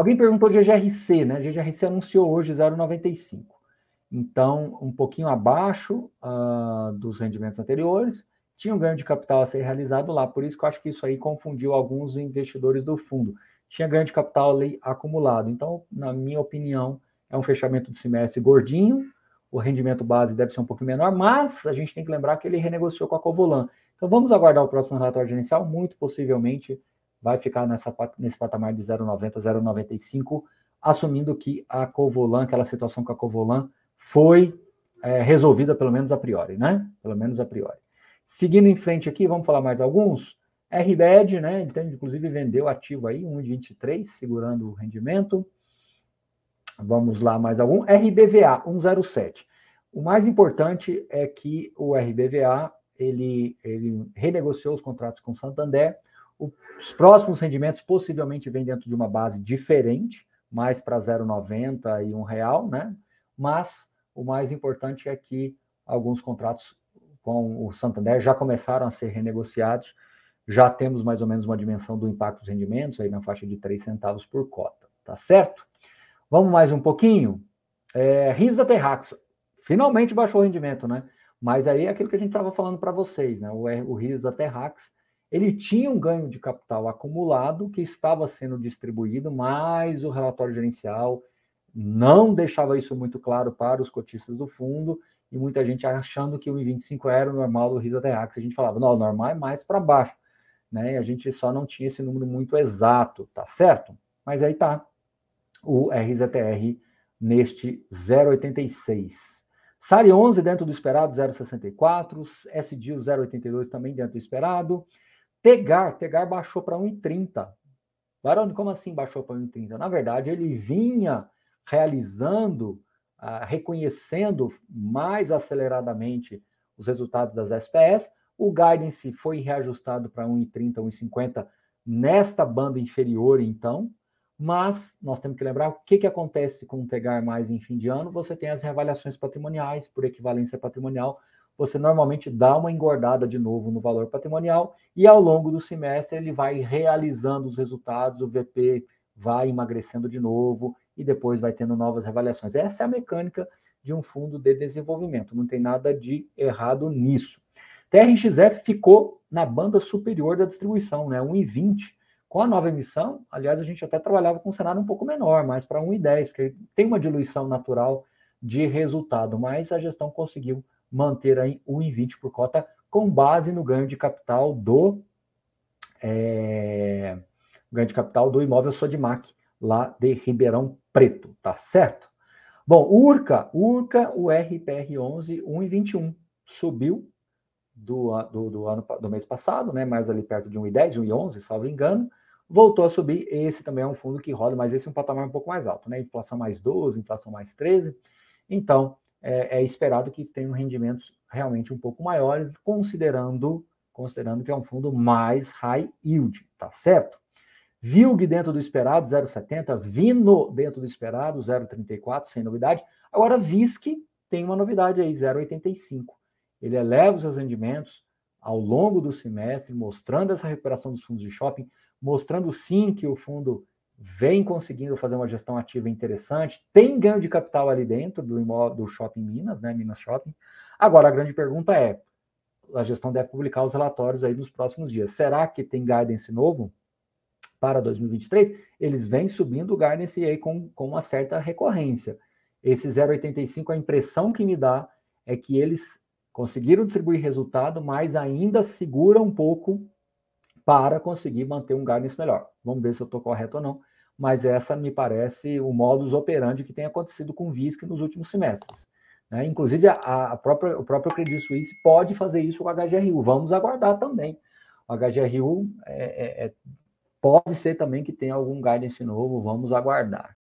Alguém perguntou de GRC, né? GRC anunciou hoje 0,95. Então, um pouquinho abaixo uh, dos rendimentos anteriores. Tinha um ganho de capital a ser realizado lá, por isso que eu acho que isso aí confundiu alguns investidores do fundo. Tinha ganho de capital ali acumulado. Então, na minha opinião, é um fechamento do semestre gordinho. O rendimento base deve ser um pouco menor, mas a gente tem que lembrar que ele renegociou com a Covolan. Então, vamos aguardar o próximo relatório gerencial. Muito possivelmente vai ficar nessa, nesse patamar de 0,90, 0,95, assumindo que a Covolan, aquela situação com a Covolan, foi é, resolvida pelo menos a priori, né? Pelo menos a priori. Seguindo em frente aqui, vamos falar mais alguns. RBED, né? Então, inclusive vendeu ativo aí, 1,23, segurando o rendimento. Vamos lá, mais algum. RBVA, 107. O mais importante é que o RBVA ele, ele renegociou os contratos com Santander. Os próximos rendimentos possivelmente vêm dentro de uma base diferente, mais para 0,90 e um real, né? Mas o mais importante é que alguns contratos com o Santander já começaram a ser renegociados, já temos mais ou menos uma dimensão do impacto dos rendimentos aí na faixa de 3 centavos por cota, tá certo? Vamos mais um pouquinho? É, Risa Terrax, finalmente baixou o rendimento, né? Mas aí é aquilo que a gente estava falando para vocês, né? O, o Risa Terrax ele tinha um ganho de capital acumulado que estava sendo distribuído, mas o relatório gerencial não deixava isso muito claro para os cotistas do fundo e muita gente achando que o I25 era o normal do Risa Terrax. A gente falava, não, o normal é mais para baixo, né? E a gente só não tinha esse número muito exato, tá certo? Mas aí tá o RZTR neste 0,86. SARI 11 dentro do esperado, 0,64. SDIL 0,82 também dentro do esperado. Tegar, Tegar baixou para 1,30. Barone, como assim baixou para 1,30? Na verdade, ele vinha realizando, uh, reconhecendo mais aceleradamente os resultados das SPS. O guidance foi reajustado para 1,30, 1,50 nesta banda inferior, então. Mas nós temos que lembrar o que, que acontece com o Tegar mais em fim de ano. Você tem as reavaliações patrimoniais por equivalência patrimonial, você normalmente dá uma engordada de novo no valor patrimonial e ao longo do semestre ele vai realizando os resultados, o VP vai emagrecendo de novo e depois vai tendo novas avaliações. Essa é a mecânica de um fundo de desenvolvimento, não tem nada de errado nisso. TRXF ficou na banda superior da distribuição, né? 1,20. Com a nova emissão, aliás, a gente até trabalhava com um cenário um pouco menor, mais para 1,10, porque tem uma diluição natural de resultado, mas a gestão conseguiu manter aí 1,20 por cota com base no ganho de capital do é, ganho de capital do imóvel Sodimac lá de Ribeirão Preto, tá certo? Bom, Urca, Urca, o RPR11 1,21 subiu do, do, do, ano, do mês passado, né? Mais ali perto de 1,10, 1,11, salvo engano. Voltou a subir. Esse também é um fundo que roda, mas esse é um patamar um pouco mais alto, né? Inflação mais 12, inflação mais 13. Então, é, é esperado que tenham rendimentos realmente um pouco maiores, considerando, considerando que é um fundo mais high yield, tá certo? Vilg dentro do esperado, 0,70. Vino dentro do esperado, 0,34, sem novidade. Agora, VISC tem uma novidade aí, 0,85. Ele eleva os seus rendimentos ao longo do semestre, mostrando essa recuperação dos fundos de shopping, mostrando sim que o fundo vem conseguindo fazer uma gestão ativa interessante, tem ganho de capital ali dentro do, imóvel, do shopping Minas, né? Minas Shopping. Agora, a grande pergunta é: a gestão deve publicar os relatórios aí nos próximos dias. Será que tem guidance novo para 2023? Eles vêm subindo o guidance aí com, com uma certa recorrência. Esse 0,85, a impressão que me dá é que eles conseguiram distribuir resultado, mas ainda segura um pouco para conseguir manter um guidance melhor. Vamos ver se eu estou correto ou não, mas essa me parece o modus operandi que tem acontecido com o VISC nos últimos semestres. Né? Inclusive, a, a, própria, o próprio Credit Suisse pode fazer isso com o HGRU. Vamos aguardar também. O HGRU é, é, é, pode ser também que tenha algum guidance novo, vamos aguardar.